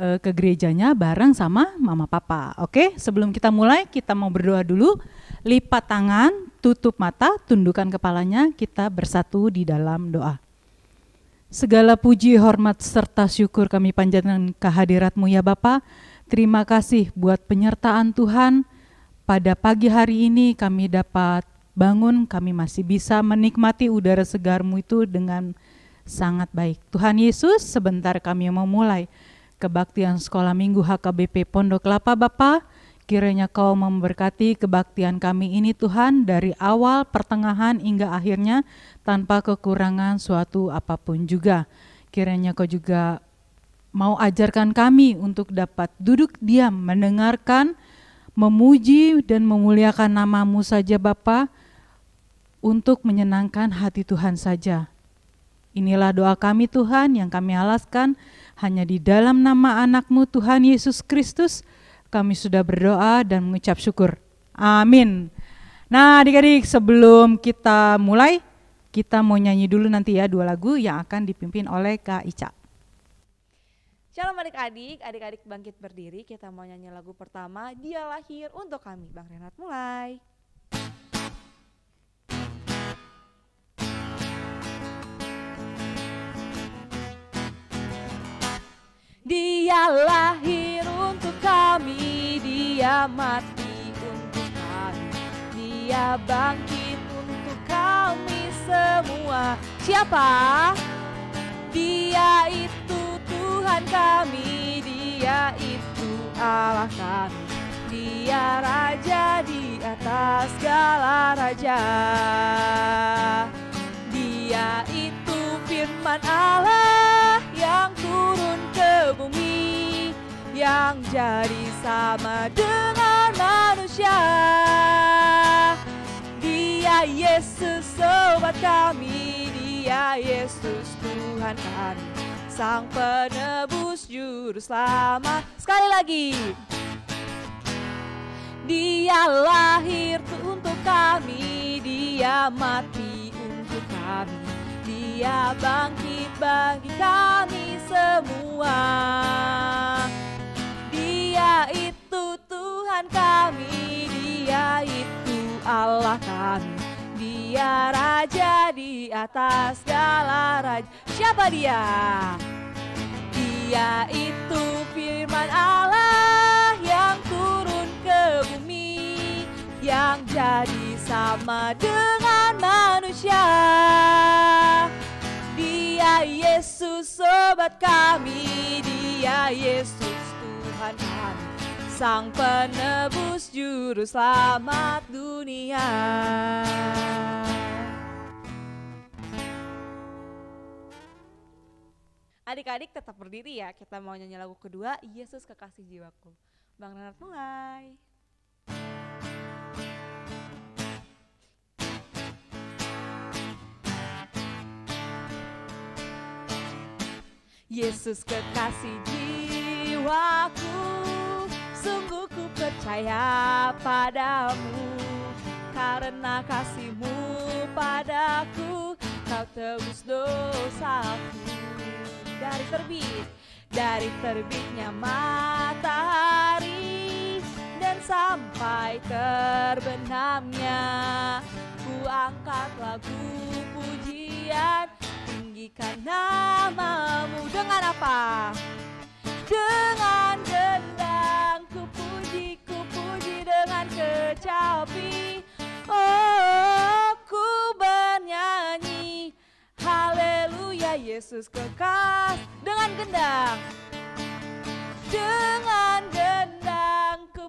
uh, ke gerejanya bareng sama mama papa. Oke, sebelum kita mulai kita mau berdoa dulu. Lipat tangan, tutup mata, tundukkan kepalanya, kita bersatu di dalam doa. Segala puji, hormat, serta syukur kami panjatkan kehadiratmu ya Bapa. Terima kasih buat penyertaan Tuhan. Pada pagi hari ini kami dapat bangun, kami masih bisa menikmati udara segarmu itu dengan sangat baik. Tuhan Yesus, sebentar kami mau mulai kebaktian sekolah minggu HKBP Pondok Kelapa Bapa. Kiranya kau memberkati kebaktian kami ini Tuhan dari awal, pertengahan hingga akhirnya tanpa kekurangan suatu apapun juga. Kiranya kau juga mau ajarkan kami untuk dapat duduk diam mendengarkan, memuji dan memuliakan namamu saja Bapa untuk menyenangkan hati Tuhan saja Inilah doa kami Tuhan yang kami alaskan hanya di dalam nama anakmu Tuhan Yesus Kristus kami sudah berdoa dan mengucap syukur. Amin. Nah adik-adik sebelum kita mulai kita mau nyanyi dulu nanti ya dua lagu yang akan dipimpin oleh Kak Ica. Shalom adik-adik, adik-adik bangkit berdiri, kita mau nyanyi lagu pertama, Dia Lahir Untuk Kami. Bang Renat mulai. Dia lahir untuk kami, dia mati untuk kami, dia bangkit untuk kami semua. Siapa? Dia itu Tuhan kami, dia itu Allah kami. Dia raja di atas segala raja. Dia itu firman Allah yang turun ke bumi yang jadi sama dengan manusia. Dia Yesus sobat kami, dia Yesus Tuhan kami, Sang penebus juru selamat. Sekali lagi. Dia lahir untuk kami, dia mati untuk kami, dia bangkit bagi kami semua. Tuhan kami, Dia itu Allah kami. Dia raja di atas segala raja. Siapa dia? Dia itu firman Allah yang turun ke bumi, yang jadi sama dengan manusia. Dia Yesus sobat kami, dia Yesus Tuhan kami. Sang penebus juru selamat dunia Adik-adik tetap berdiri ya, kita mau nyanyi lagu kedua, Yesus Kekasih Jiwaku. Bang Renat mulai. Yesus kekasih jiwaku percaya padamu karena kasihmu padaku kau tebus dosaku dari terbit dari terbitnya matahari dan sampai terbenamnya ku angkat lagu pujian tinggikan namamu dengan apa dengan kecapi Oh ku bernyanyi Haleluya Yesus kekas Dengan gendang Dengan gendang ku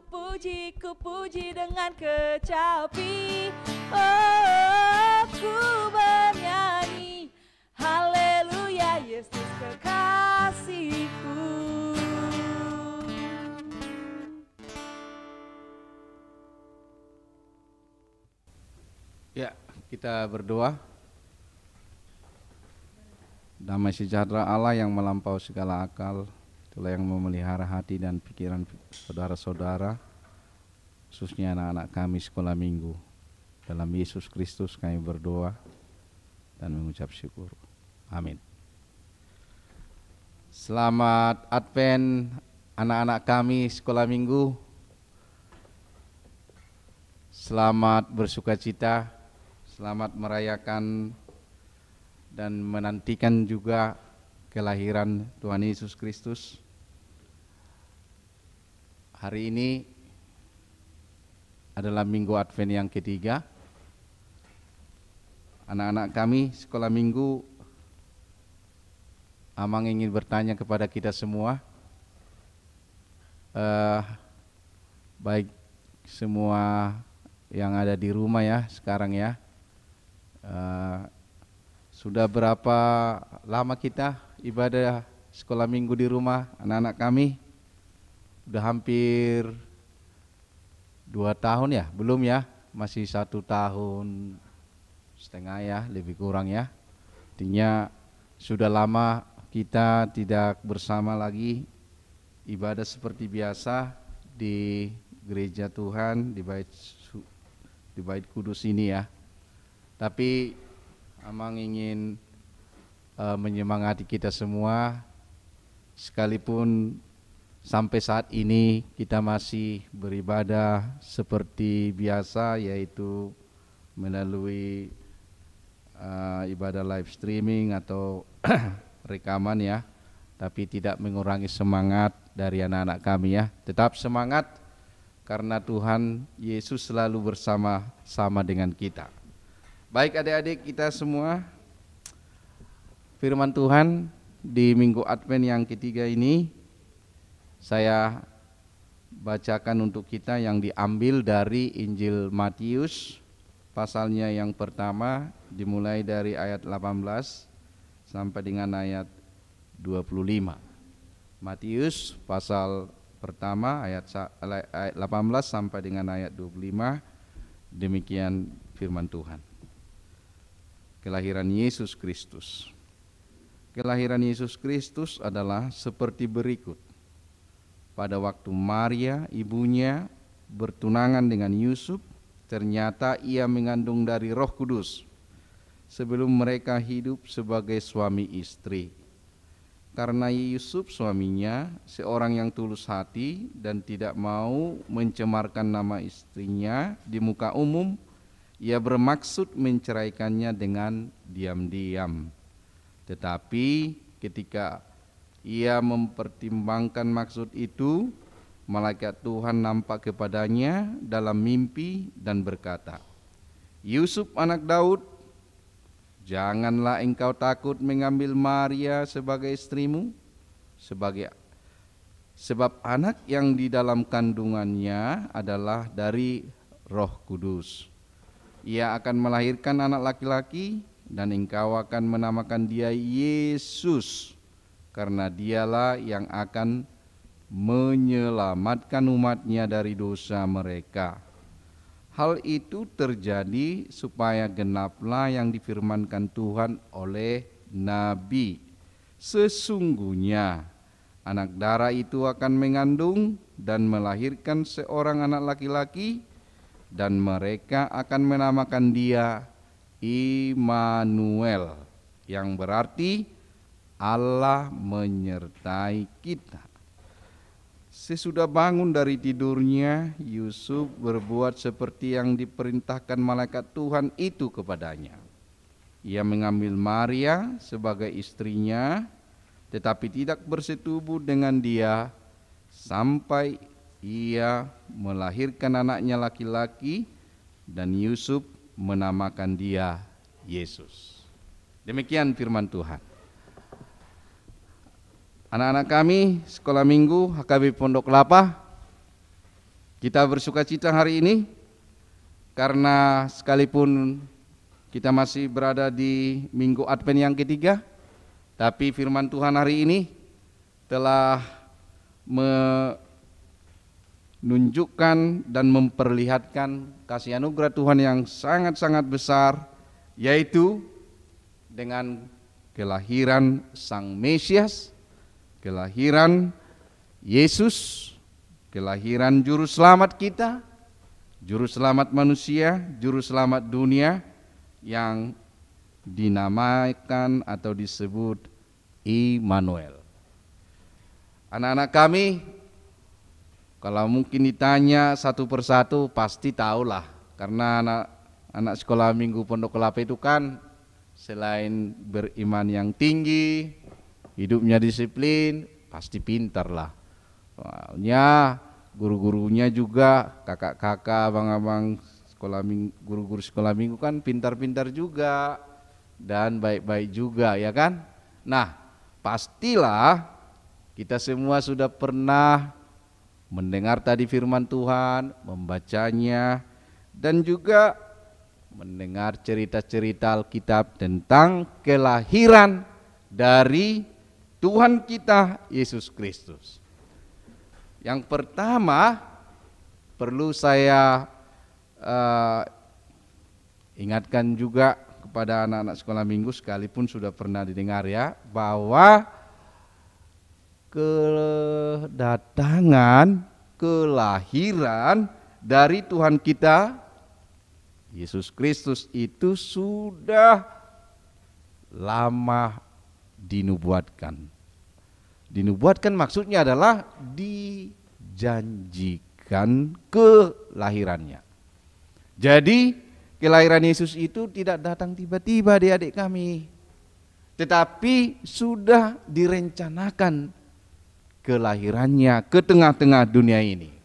puji dengan kecapi Oh ku bernyanyi Haleluya Yesus kekasihku Kita berdoa. Damai sejahtera Allah yang melampau segala akal, itulah yang memelihara hati dan pikiran saudara-saudara, khususnya anak-anak kami sekolah minggu. Dalam Yesus Kristus kami berdoa dan mengucap syukur. Amin. Selamat Advent anak-anak kami sekolah minggu. Selamat bersuka cita Selamat merayakan dan menantikan juga kelahiran Tuhan Yesus Kristus. Hari ini adalah Minggu Advent yang ketiga. Anak-anak kami sekolah minggu Amang ingin bertanya kepada kita semua, eh, baik semua yang ada di rumah ya sekarang ya, Eh, sudah berapa lama kita ibadah sekolah minggu di rumah anak-anak kami? Sudah hampir dua tahun ya, belum ya? Masih satu tahun setengah ya, lebih kurang ya. Artinya sudah lama kita tidak bersama lagi ibadah seperti biasa di gereja Tuhan di bait di bait kudus ini ya. Tapi Amang ingin uh, menyemangati kita semua sekalipun sampai saat ini kita masih beribadah seperti biasa yaitu melalui uh, ibadah live streaming atau rekaman ya tapi tidak mengurangi semangat dari anak-anak kami ya tetap semangat karena Tuhan Yesus selalu bersama sama dengan kita Baik adik-adik kita semua Firman Tuhan di minggu Advent yang ketiga ini Saya bacakan untuk kita yang diambil dari Injil Matius Pasalnya yang pertama dimulai dari ayat 18 sampai dengan ayat 25 Matius pasal pertama ayat 18 sampai dengan ayat 25 Demikian firman Tuhan kelahiran Yesus Kristus. Kelahiran Yesus Kristus adalah seperti berikut. Pada waktu Maria, ibunya, bertunangan dengan Yusuf, ternyata ia mengandung dari Roh Kudus sebelum mereka hidup sebagai suami istri. Karena Yusuf suaminya seorang yang tulus hati dan tidak mau mencemarkan nama istrinya di muka umum, ia bermaksud menceraikannya dengan diam-diam. Tetapi ketika ia mempertimbangkan maksud itu, malaikat Tuhan nampak kepadanya dalam mimpi dan berkata, Yusuf anak Daud, janganlah engkau takut mengambil Maria sebagai istrimu, sebagai sebab anak yang di dalam kandungannya adalah dari Roh Kudus ia akan melahirkan anak laki-laki dan engkau akan menamakan dia Yesus karena dialah yang akan menyelamatkan umatnya dari dosa mereka. Hal itu terjadi supaya genaplah yang difirmankan Tuhan oleh nabi. Sesungguhnya anak darah itu akan mengandung dan melahirkan seorang anak laki-laki dan mereka akan menamakan dia Immanuel yang berarti Allah menyertai kita. Sesudah bangun dari tidurnya, Yusuf berbuat seperti yang diperintahkan malaikat Tuhan itu kepadanya. Ia mengambil Maria sebagai istrinya, tetapi tidak bersetubuh dengan dia sampai ia melahirkan anaknya laki-laki dan Yusuf menamakan dia Yesus. Demikian firman Tuhan. Anak-anak kami sekolah minggu HKB Pondok Kelapa kita bersuka cita hari ini karena sekalipun kita masih berada di minggu Advent yang ketiga tapi firman Tuhan hari ini telah me nunjukkan dan memperlihatkan kasih anugerah Tuhan yang sangat-sangat besar yaitu dengan kelahiran Sang Mesias, kelahiran Yesus, kelahiran juru selamat kita, juru selamat manusia, juru selamat dunia yang dinamakan atau disebut Immanuel. Anak-anak kami kalau mungkin ditanya satu persatu pasti tahulah karena anak anak sekolah Minggu Pondok Kelapa itu kan selain beriman yang tinggi, hidupnya disiplin, pasti pintar lah. Soalnya guru-gurunya juga kakak-kakak, abang-abang sekolah guru-guru sekolah minggu kan pintar-pintar juga dan baik-baik juga ya kan. Nah, pastilah kita semua sudah pernah mendengar tadi firman Tuhan, membacanya, dan juga mendengar cerita-cerita Alkitab tentang kelahiran dari Tuhan kita Yesus Kristus. Yang pertama perlu saya uh, ingatkan juga kepada anak-anak sekolah minggu sekalipun sudah pernah didengar ya bahwa ke kedatangan kelahiran dari Tuhan kita Yesus Kristus itu sudah lama dinubuatkan. Dinubuatkan maksudnya adalah dijanjikan kelahirannya. Jadi kelahiran Yesus itu tidak datang tiba-tiba di adik kami. Tetapi sudah direncanakan kelahirannya ke tengah-tengah dunia ini.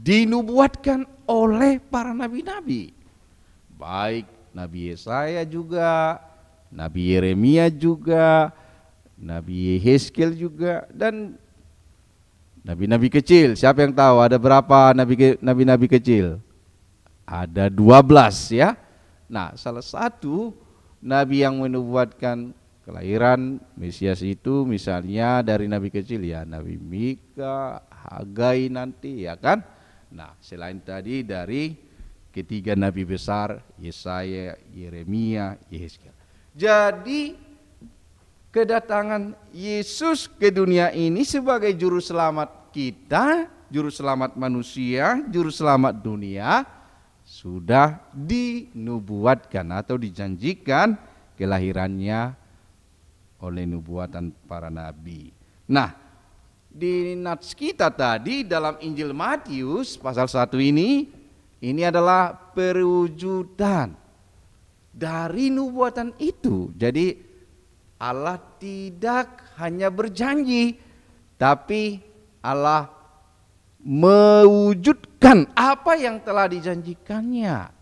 Dinubuatkan oleh para nabi-nabi. Baik Nabi Yesaya juga, Nabi Yeremia juga, Nabi Heskel juga dan nabi-nabi kecil. Siapa yang tahu ada berapa nabi nabi-nabi kecil? Ada 12 ya. Nah, salah satu nabi yang menubuatkan kelahiran Mesias itu misalnya dari nabi kecil ya Nabi Mika, Hagai nanti ya kan. Nah, selain tadi dari ketiga nabi besar Yesaya, Yeremia, Yesaya. Jadi kedatangan Yesus ke dunia ini sebagai juru selamat kita, juru selamat manusia, juru selamat dunia sudah dinubuatkan atau dijanjikan kelahirannya oleh nubuatan para nabi. Nah, di nats kita tadi dalam Injil Matius pasal 1 ini ini adalah perwujudan dari nubuatan itu. Jadi Allah tidak hanya berjanji tapi Allah mewujudkan apa yang telah dijanjikannya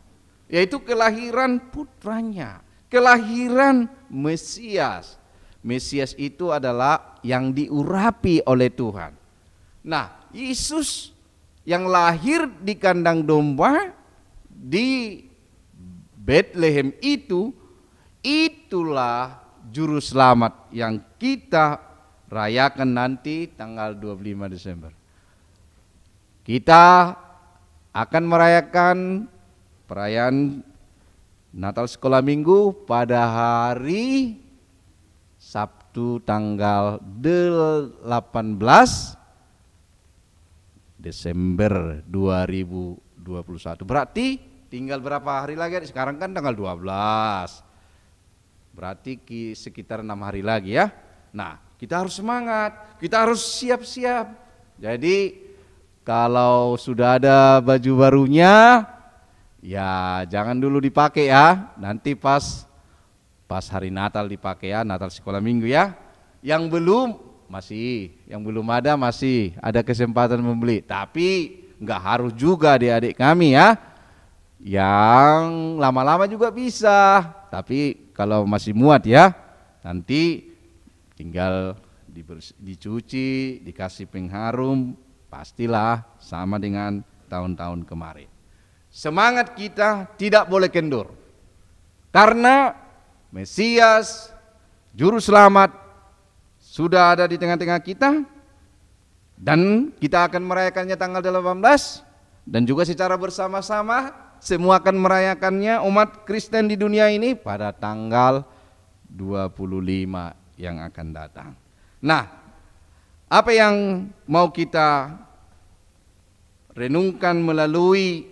yaitu kelahiran putranya, kelahiran Mesias. Mesias itu adalah yang diurapi oleh Tuhan. Nah, Yesus yang lahir di kandang domba di Bethlehem itu itulah juru selamat yang kita rayakan nanti tanggal 25 Desember. Kita akan merayakan perayaan Natal sekolah minggu pada hari Sabtu tanggal 18 Desember 2021. Berarti tinggal berapa hari lagi? Sekarang kan tanggal 12. Berarti sekitar enam hari lagi ya. Nah, kita harus semangat, kita harus siap-siap. Jadi kalau sudah ada baju barunya, ya jangan dulu dipakai ya. Nanti pas pas hari Natal dipakai ya, Natal sekolah minggu ya. Yang belum masih, yang belum ada masih ada kesempatan membeli. Tapi nggak harus juga adik-adik kami ya. Yang lama-lama juga bisa, tapi kalau masih muat ya, nanti tinggal dicuci, dikasih pengharum, pastilah sama dengan tahun-tahun kemarin. Semangat kita tidak boleh kendur. Karena Mesias, Juru Selamat sudah ada di tengah-tengah kita dan kita akan merayakannya tanggal 18 dan juga secara bersama-sama semua akan merayakannya umat Kristen di dunia ini pada tanggal 25 yang akan datang. Nah, apa yang mau kita renungkan melalui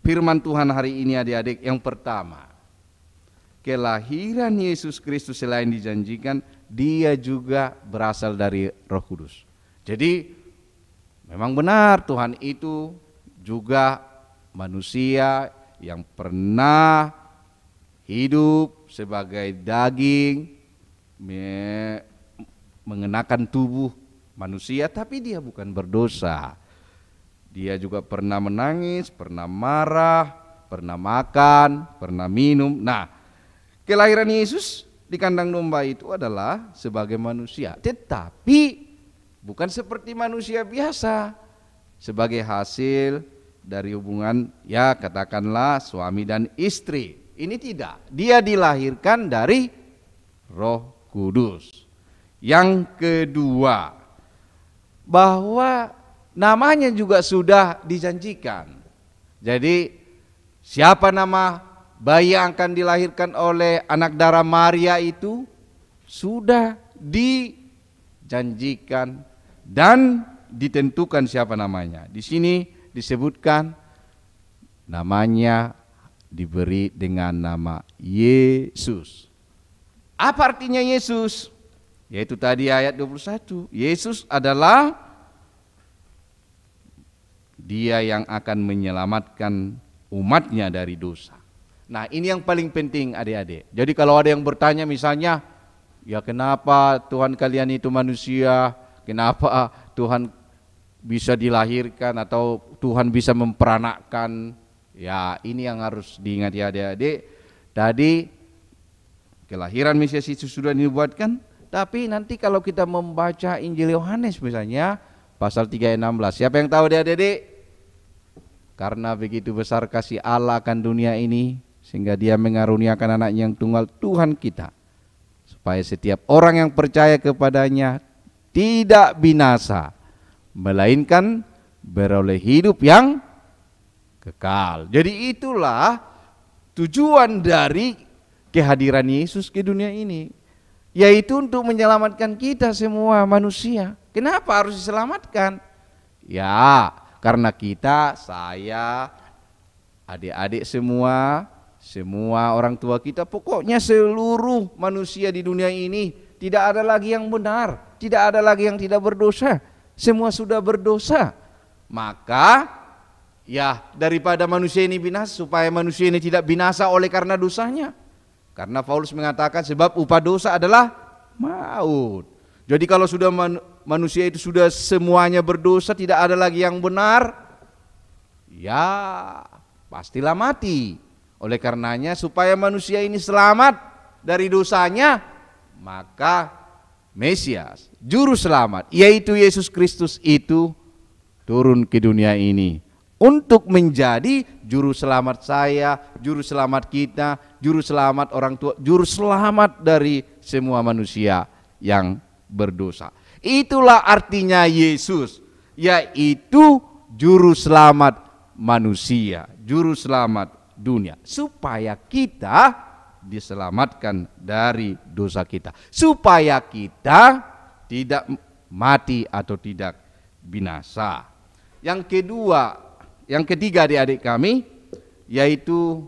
firman Tuhan hari ini adik-adik yang pertama kelahiran Yesus Kristus selain dijanjikan, dia juga berasal dari Roh Kudus. Jadi memang benar Tuhan itu juga manusia yang pernah hidup sebagai daging mengenakan tubuh manusia tapi dia bukan berdosa. Dia juga pernah menangis, pernah marah, pernah makan, pernah minum. Nah, Kelahiran Yesus di kandang domba itu adalah sebagai manusia, tetapi bukan seperti manusia biasa, sebagai hasil dari hubungan ya katakanlah suami dan istri. Ini tidak, dia dilahirkan dari Roh Kudus. Yang kedua, bahwa namanya juga sudah dijanjikan. Jadi siapa nama bayi yang akan dilahirkan oleh anak darah Maria itu sudah dijanjikan dan ditentukan siapa namanya. Di sini disebutkan namanya diberi dengan nama Yesus. Apa artinya Yesus? Yaitu tadi ayat 21. Yesus adalah dia yang akan menyelamatkan umatnya dari dosa. Nah ini yang paling penting adik-adik. Jadi kalau ada yang bertanya misalnya, ya kenapa Tuhan kalian itu manusia, kenapa Tuhan bisa dilahirkan atau Tuhan bisa memperanakkan. Ya ini yang harus diingat ya adik-adik. Tadi kelahiran Mesias itu sudah dibuatkan, tapi nanti kalau kita membaca Injil Yohanes misalnya, pasal 3 ayat 16. Siapa yang tahu adik-adik? Karena begitu besar kasih Allah akan dunia ini sehingga dia mengaruniakan anaknya yang tunggal Tuhan kita supaya setiap orang yang percaya kepadanya tidak binasa melainkan beroleh hidup yang kekal. Jadi itulah tujuan dari kehadiran Yesus ke dunia ini yaitu untuk menyelamatkan kita semua manusia. Kenapa harus diselamatkan? Ya, karena kita, saya, adik-adik semua semua orang tua kita, pokoknya seluruh manusia di dunia ini tidak ada lagi yang benar, tidak ada lagi yang tidak berdosa. Semua sudah berdosa. Maka ya daripada manusia ini binasa supaya manusia ini tidak binasa oleh karena dosanya. Karena Paulus mengatakan sebab upah dosa adalah maut. Jadi kalau sudah man, manusia itu sudah semuanya berdosa, tidak ada lagi yang benar, ya pastilah mati. Oleh karenanya supaya manusia ini selamat dari dosanya, maka Mesias, juru selamat, yaitu Yesus Kristus itu turun ke dunia ini untuk menjadi juru selamat saya, juru selamat kita, juru selamat orang tua, juru selamat dari semua manusia yang berdosa. Itulah artinya Yesus, yaitu juru selamat manusia, juru selamat dunia supaya kita diselamatkan dari dosa kita supaya kita tidak mati atau tidak binasa yang kedua yang ketiga adik-adik kami yaitu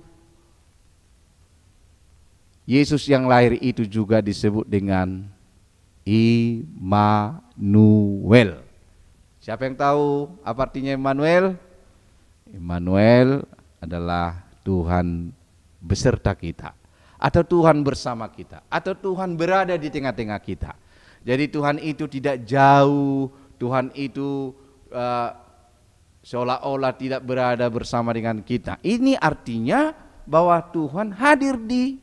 Yesus yang lahir itu juga disebut dengan Immanuel. Siapa yang tahu apa artinya Immanuel? Immanuel adalah Tuhan beserta kita, atau Tuhan bersama kita, atau Tuhan berada di tengah-tengah kita. Jadi, Tuhan itu tidak jauh, Tuhan itu uh, seolah-olah tidak berada bersama dengan kita. Ini artinya bahwa Tuhan hadir di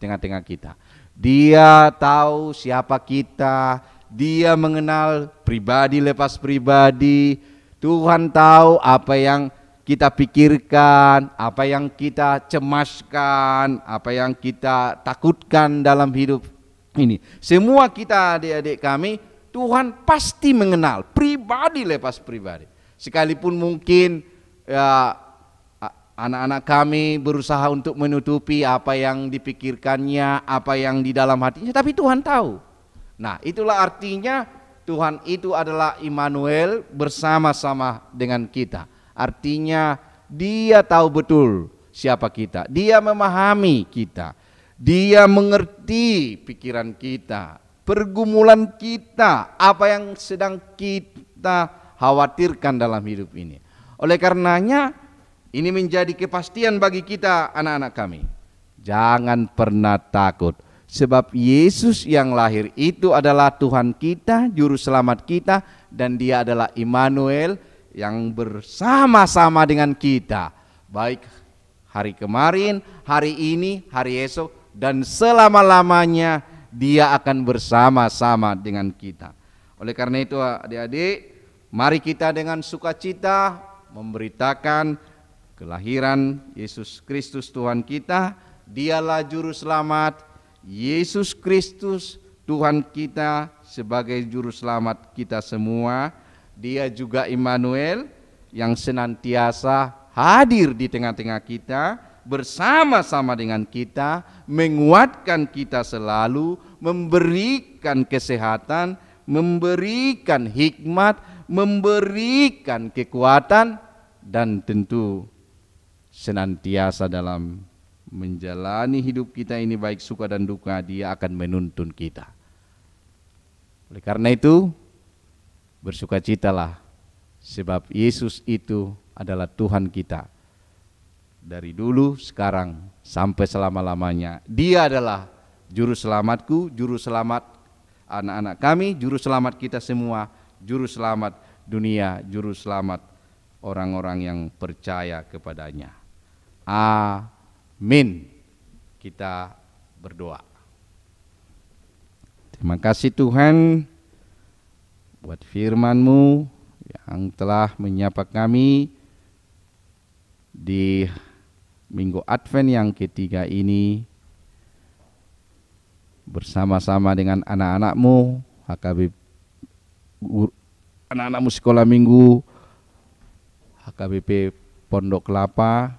tengah-tengah kita. Dia tahu siapa kita, dia mengenal pribadi lepas pribadi. Tuhan tahu apa yang kita pikirkan, apa yang kita cemaskan, apa yang kita takutkan dalam hidup ini. Semua kita adik-adik kami, Tuhan pasti mengenal pribadi lepas pribadi. Sekalipun mungkin ya, anak-anak kami berusaha untuk menutupi apa yang dipikirkannya, apa yang di dalam hatinya, tapi Tuhan tahu. Nah, itulah artinya Tuhan itu adalah Immanuel bersama-sama dengan kita. Artinya dia tahu betul siapa kita. Dia memahami kita. Dia mengerti pikiran kita, pergumulan kita, apa yang sedang kita khawatirkan dalam hidup ini. Oleh karenanya ini menjadi kepastian bagi kita anak-anak kami. Jangan pernah takut sebab Yesus yang lahir itu adalah Tuhan kita, juru selamat kita dan dia adalah Immanuel, yang bersama-sama dengan kita, baik hari kemarin, hari ini, hari esok, dan selama-lamanya dia akan bersama-sama dengan kita. Oleh karena itu adik-adik, mari kita dengan sukacita memberitakan kelahiran Yesus Kristus Tuhan kita, dialah juru selamat, Yesus Kristus Tuhan kita sebagai juru selamat kita semua dia juga Immanuel yang senantiasa hadir di tengah-tengah kita, bersama-sama dengan kita, menguatkan kita selalu, memberikan kesehatan, memberikan hikmat, memberikan kekuatan, dan tentu senantiasa dalam menjalani hidup kita ini baik suka dan duka dia akan menuntun kita. Oleh karena itu, bersukacitalah sebab Yesus itu adalah Tuhan kita. Dari dulu, sekarang, sampai selama-lamanya. Dia adalah juru selamatku, juru selamat anak-anak kami, juru selamat kita semua, juru selamat dunia, juru selamat orang-orang yang percaya kepadanya. Amin. Kita berdoa. Terima kasih Tuhan buat FirmanMu yang telah menyapa kami di minggu Advent yang ketiga ini bersama-sama dengan anak-anakmu HKB anak-anakmu sekolah minggu HKBP Pondok Kelapa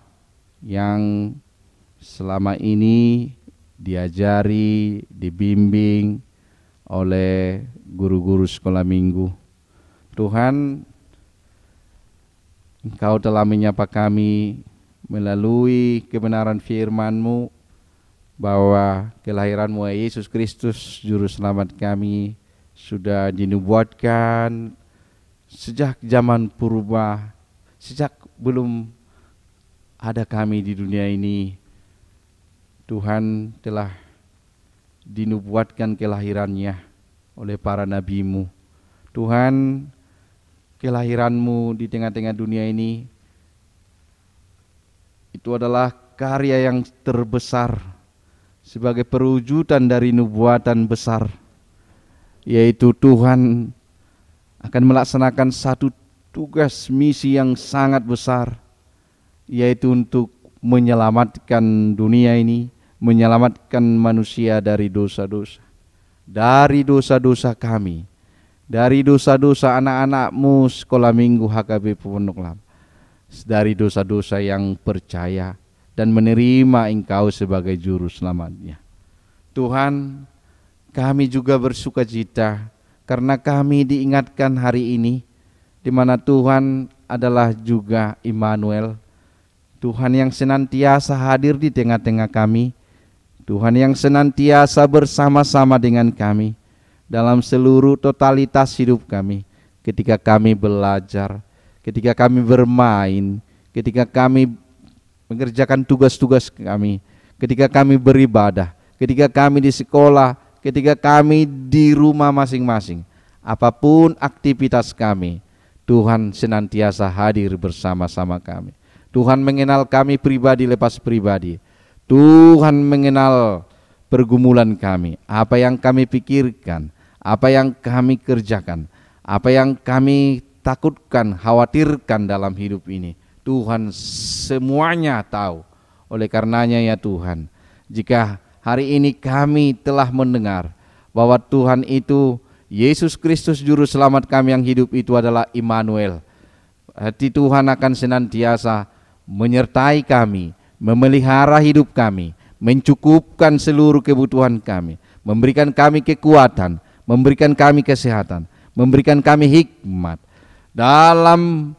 yang selama ini diajari, dibimbing, oleh guru-guru sekolah minggu. Tuhan, Engkau telah menyapa kami melalui kebenaran firman-Mu bahwa kelahiran-Mu ya Yesus Kristus Juru Selamat kami sudah dinubuatkan sejak zaman purba, sejak belum ada kami di dunia ini. Tuhan telah dinubuatkan kelahirannya oleh para nabimu. Tuhan, kelahiranmu di tengah-tengah dunia ini itu adalah karya yang terbesar sebagai perwujudan dari nubuatan besar yaitu Tuhan akan melaksanakan satu tugas misi yang sangat besar yaitu untuk menyelamatkan dunia ini menyelamatkan manusia dari dosa-dosa, dari dosa-dosa kami, dari dosa-dosa anak-anakmu sekolah minggu HKB Pondok Lam, dari dosa-dosa yang percaya dan menerima Engkau sebagai juru selamatnya. Tuhan, kami juga bersuka cita karena kami diingatkan hari ini di mana Tuhan adalah juga Immanuel, Tuhan yang senantiasa hadir di tengah-tengah kami Tuhan yang senantiasa bersama-sama dengan kami dalam seluruh totalitas hidup kami, ketika kami belajar, ketika kami bermain, ketika kami mengerjakan tugas-tugas kami, ketika kami beribadah, ketika kami di sekolah, ketika kami di rumah masing-masing, apapun aktivitas kami, Tuhan senantiasa hadir bersama-sama kami. Tuhan mengenal kami pribadi lepas pribadi Tuhan mengenal pergumulan kami, apa yang kami pikirkan, apa yang kami kerjakan, apa yang kami takutkan, khawatirkan dalam hidup ini. Tuhan semuanya tahu. Oleh karenanya ya Tuhan, jika hari ini kami telah mendengar bahwa Tuhan itu Yesus Kristus juru selamat kami yang hidup itu adalah Immanuel. Hati Tuhan akan senantiasa menyertai kami, memelihara hidup kami, mencukupkan seluruh kebutuhan kami, memberikan kami kekuatan, memberikan kami kesehatan, memberikan kami hikmat dalam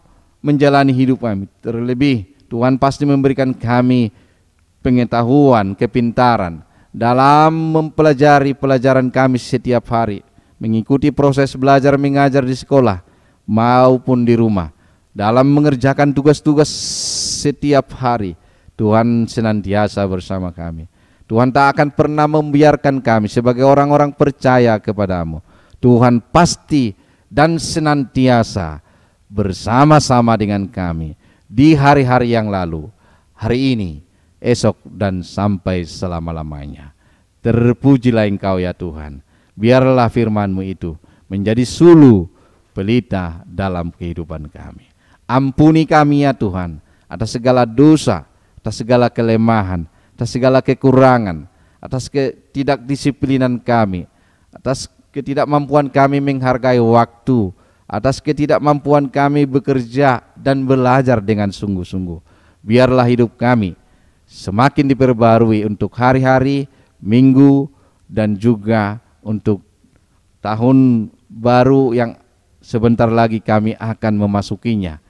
menjalani hidup kami. Terlebih Tuhan pasti memberikan kami pengetahuan, kepintaran dalam mempelajari pelajaran kami setiap hari, mengikuti proses belajar mengajar di sekolah maupun di rumah, dalam mengerjakan tugas-tugas setiap hari, Tuhan senantiasa bersama kami. Tuhan tak akan pernah membiarkan kami sebagai orang-orang percaya kepadamu. Tuhan pasti dan senantiasa bersama-sama dengan kami di hari-hari yang lalu, hari ini, esok, dan sampai selama-lamanya. Terpujilah Engkau ya Tuhan. Biarlah FirmanMu itu menjadi sulu pelita dalam kehidupan kami. Ampuni kami ya Tuhan atas segala dosa atas segala kelemahan, atas segala kekurangan, atas ketidakdisiplinan kami, atas ketidakmampuan kami menghargai waktu, atas ketidakmampuan kami bekerja dan belajar dengan sungguh-sungguh. Biarlah hidup kami semakin diperbarui untuk hari-hari, minggu, dan juga untuk tahun baru yang sebentar lagi kami akan memasukinya.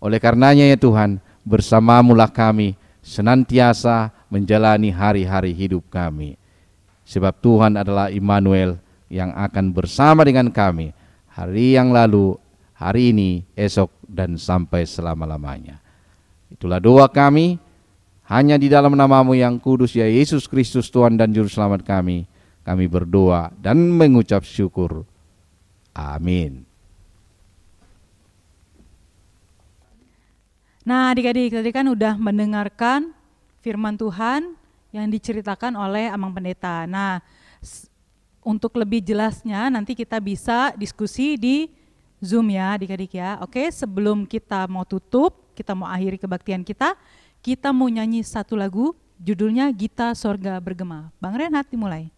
Oleh karenanya ya Tuhan, bersamamulah kami senantiasa menjalani hari-hari hidup kami. Sebab Tuhan adalah Immanuel yang akan bersama dengan kami hari yang lalu, hari ini, esok, dan sampai selama-lamanya. Itulah doa kami, hanya di dalam namamu yang kudus, ya Yesus Kristus Tuhan dan Juru Selamat kami, kami berdoa dan mengucap syukur. Amin. Nah adik-adik tadi kan udah mendengarkan firman Tuhan yang diceritakan oleh Amang Pendeta. Nah untuk lebih jelasnya nanti kita bisa diskusi di Zoom ya adik-adik ya. Oke sebelum kita mau tutup, kita mau akhiri kebaktian kita, kita mau nyanyi satu lagu judulnya Gita Sorga Bergema. Bang Renhat dimulai.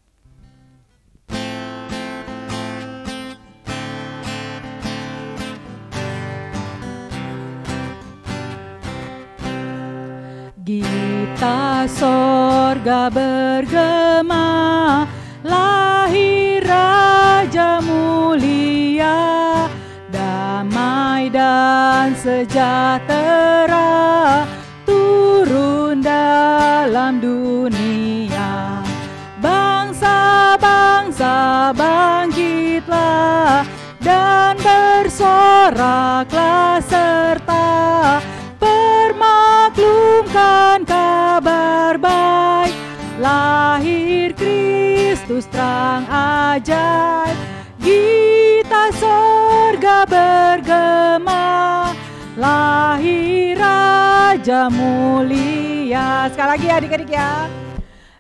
Gita sorga bergema Lahir Raja mulia Damai dan sejahtera Turun dalam dunia Bangsa-bangsa bangkitlah Dan bersoraklah serta mengumumkan kabar baik Lahir Kristus terang ajaib Gita sorga bergema Lahir Raja mulia Sekali lagi ya adik-adik ya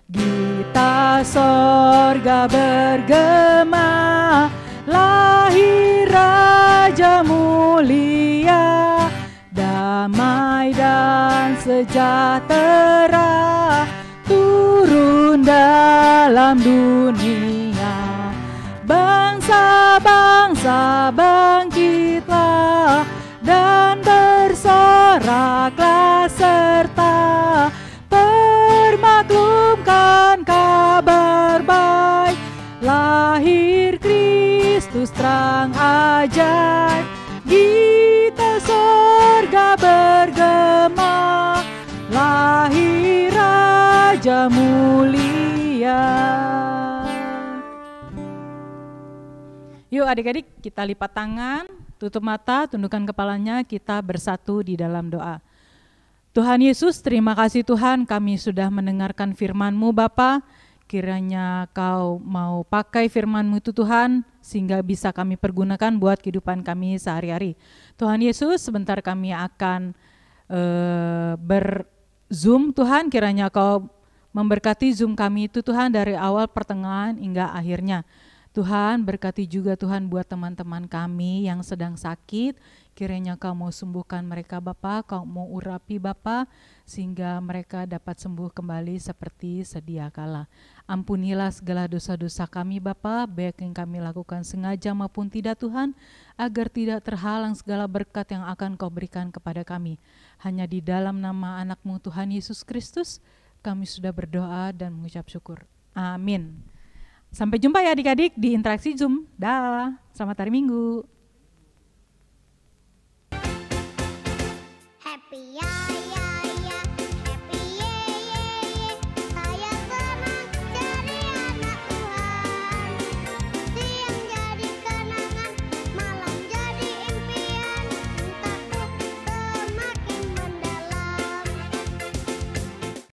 Gita sorga bergema Lahir Raja mulia damai dan sejahtera turun dalam dunia. Bangsa-bangsa bangkitlah dan bersoraklah serta permaklumkan kabar baik lahir Kristus terang ajaib bergema lahir Raja mulia Yuk adik-adik kita lipat tangan, tutup mata, tundukkan kepalanya, kita bersatu di dalam doa. Tuhan Yesus, terima kasih Tuhan kami sudah mendengarkan firman-Mu Bapa. Kiranya kau mau pakai firmanmu itu Tuhan, sehingga bisa kami pergunakan buat kehidupan kami sehari-hari. Tuhan Yesus, sebentar kami akan e, berzoom Tuhan, kiranya kau memberkati zoom kami itu Tuhan dari awal pertengahan hingga akhirnya. Tuhan berkati juga Tuhan buat teman-teman kami yang sedang sakit, Kiranya kamu sembuhkan mereka Bapa, kamu urapi Bapa, sehingga mereka dapat sembuh kembali seperti sedia kala. Ampunilah segala dosa-dosa kami Bapa, baik yang kami lakukan sengaja maupun tidak Tuhan, agar tidak terhalang segala berkat yang akan kau berikan kepada kami. Hanya di dalam nama anakmu Tuhan Yesus Kristus, kami sudah berdoa dan mengucap syukur. Amin. Sampai jumpa ya adik-adik di interaksi Zoom. Dah, selamat hari Minggu.